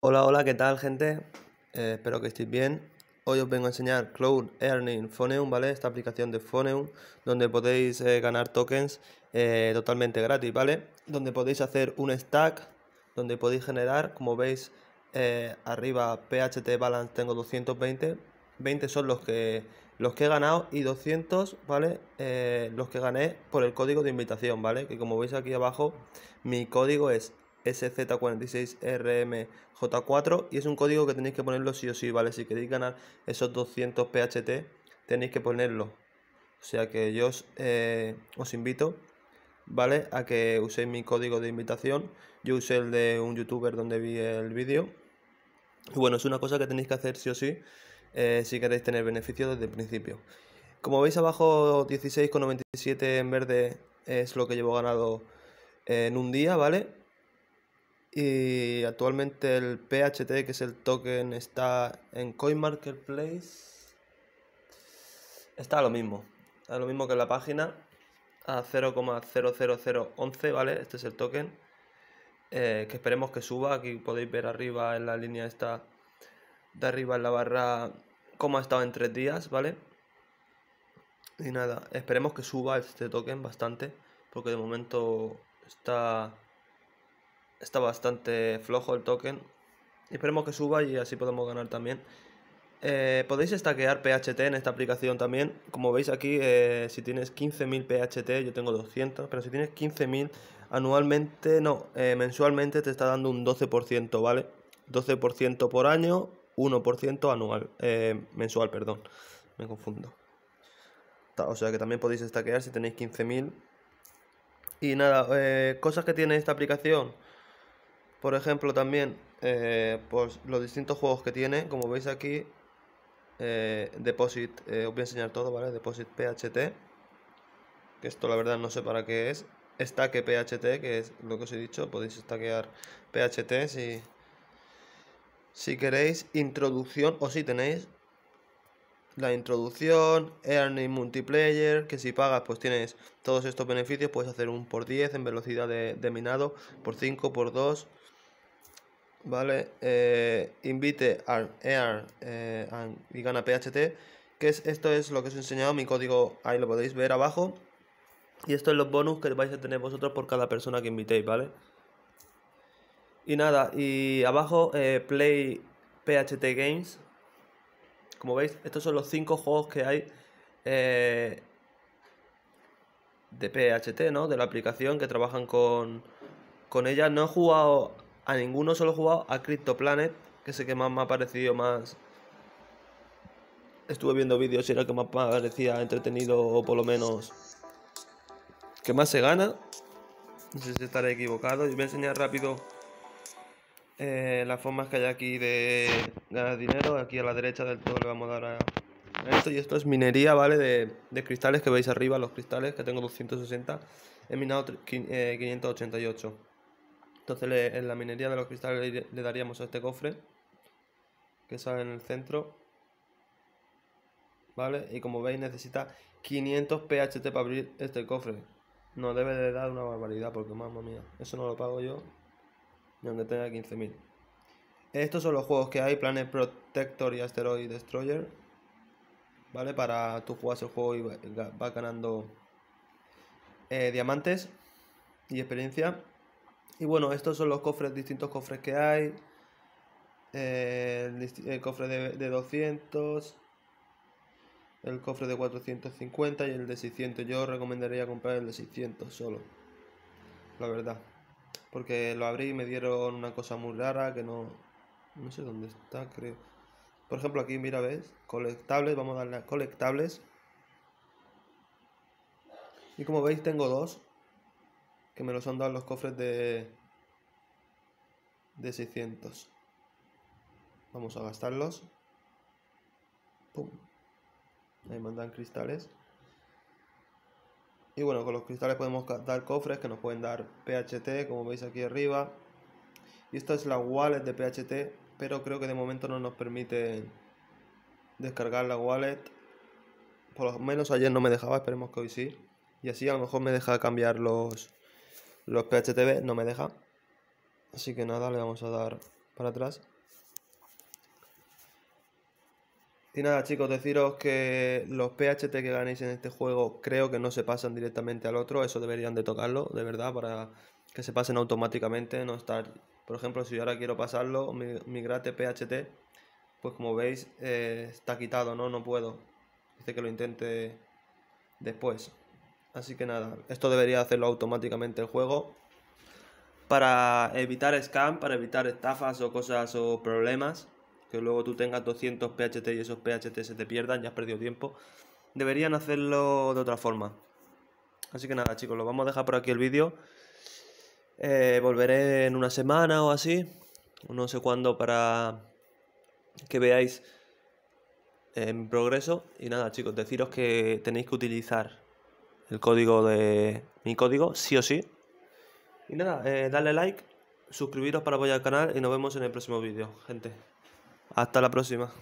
Hola, hola, ¿qué tal gente? Eh, espero que estéis bien. Hoy os vengo a enseñar Cloud Earning Phoneum, ¿vale? Esta aplicación de Phoneum, donde podéis eh, ganar tokens eh, totalmente gratis, ¿vale? Donde podéis hacer un stack, donde podéis generar, como veis, arriba PHT Balance tengo 220, 20 son los que, los que he ganado y 200, ¿vale? los que gané por el código de invitación, ¿vale? Que como veis aquí abajo, mi código es SZ46RMJ4 y es un código que tenéis que ponerlo sí o sí, ¿vale? Si queréis ganar esos 200 PHT tenéis que ponerlo. O sea que yo eh, os, invito, ¿vale? A que uséis mi código de invitación. Yo usé el de un youtuber donde vi el vídeo. Y bueno, es una cosa que tenéis que hacer sí o sí eh, si queréis tener beneficio desde el principio. Como veis abajo 16,97 en verde es lo que llevo ganado en un día, ¿vale? Y eh, actualmente el PHT, que es el token, está en CoinMarketplace. Está a lo mismo. A lo mismo que en la página. A 0,00011, ¿vale? Este es el token. Eh, que esperemos que suba. Aquí podéis ver arriba en la línea esta de arriba en la barra cómo ha estado en tres días, ¿vale? Y nada, esperemos que suba este token bastante. Porque de momento está está bastante flojo el token. Esperemos que suba y así podemos ganar también. Eh, podéis stackear PHT en esta aplicación también. Como veis aquí, eh, si tienes 15.000 PHT, yo tengo 200, pero si tienes 15.000 anualmente, no, eh, mensualmente te está dando un 12%, ¿vale? 12% por año, 1% anual, mensual, perdón, me confundo. O sea que también podéis stackear si tenéis 15.000. Y nada, cosas que tiene esta aplicación por ejemplo, también eh, pues, los distintos juegos que tiene, como veis aquí, eh, Deposit, eh, os voy a enseñar todo, ¿vale? Deposit PHT, que esto la verdad no sé para qué es, Stack PHT, que es lo que os he dicho, podéis stackear PHT si, si queréis, introducción, o si tenéis, la introducción, Earning Multiplayer, que si pagas pues tienes todos estos beneficios, puedes hacer un por 10 en velocidad de, de minado, por 5, por 2 ¿vale? Eh, invite e a air eh, y gana PHT, que es, esto es lo que os he enseñado, mi código ahí lo podéis ver abajo. Y esto es los bonus que vais a tener vosotros por cada persona que invitéis, ¿vale? Y nada, y abajo eh, play PHT Games. Como veis, estos son los 5 juegos que hay de PHT, ¿no? De la aplicación que trabajan con, con ella. No he jugado a ninguno, solo he jugado a Planet que es el que más me ha parecido más... Estuve viendo vídeos y era el que más me parecía entretenido, o por lo menos... Que más se gana. No sé si estaré equivocado. Y voy a enseñar rápido eh, las formas que hay aquí de ganar dinero. Aquí a la derecha del todo le vamos a dar a esto. Y esto es minería, ¿vale? De, cristales que veis arriba, los cristales que tengo 260. He minado 588. Entonces en la minería de los cristales le, daríamos a este cofre que sale en el centro. ¿Vale? Y como veis necesita 500 PHT para abrir este cofre. No debe de dar una barbaridad porque mamma mía, eso no lo pago yo ni aunque tenga 15.000. Estos son los juegos que hay, Planet Protector y Asteroid Destroyer. ¿Vale? Para tú juegas el juego y vas va ganando eh, diamantes y experiencia. Y bueno, estos son los cofres, distintos cofres que hay. el, cofre de, de 200, el cofre de 450 y el de 600. Yo recomendaría comprar el de 600 solo, la verdad. Porque lo abrí y me dieron una cosa muy rara que no, no sé dónde está, creo. Por ejemplo, aquí mira, ¿ves? Colectables, vamos a darle a colectables. Y como veis tengo dos que me los han dado los cofres de, de 600. Vamos a gastarlos. Ahí Me mandan cristales. Y bueno, con los cristales podemos dar cofres que nos pueden dar PHT, como veis aquí arriba. Y esta es la wallet de PHT, pero creo que de momento no nos permite descargar la wallet. Por lo menos ayer no me dejaba, esperemos que hoy sí. Y así a lo mejor me deja cambiar los, los PHTB no me deja. Así que nada, le vamos a dar para atrás. Y nada chicos, deciros que los PHT que ganéis en este juego creo que no se pasan directamente al otro, eso deberían de tocarlo, de verdad, para que se pasen automáticamente, no estar... Por ejemplo, si yo ahora quiero pasarlo, migrate PHT, pues como veis eh, está quitado, ¿no? No puedo. Dice que lo intente después. Así que nada, esto debería hacerlo automáticamente el juego. Para evitar scam, para evitar estafas o cosas o problemas, que luego tú tengas 200 PHT y esos PHT se te pierdan, ya has perdido tiempo, deberían hacerlo de otra forma. Así que nada chicos, lo vamos a dejar por aquí el vídeo. Eh, volveré en una semana o así, no sé cuándo para que veáis en eh, progreso. Y nada chicos, deciros que tenéis que utilizar el código de mi código, sí o sí. Y nada, eh, dale like, suscribiros para apoyar al canal y nos vemos en el próximo vídeo, gente. Hasta la próxima.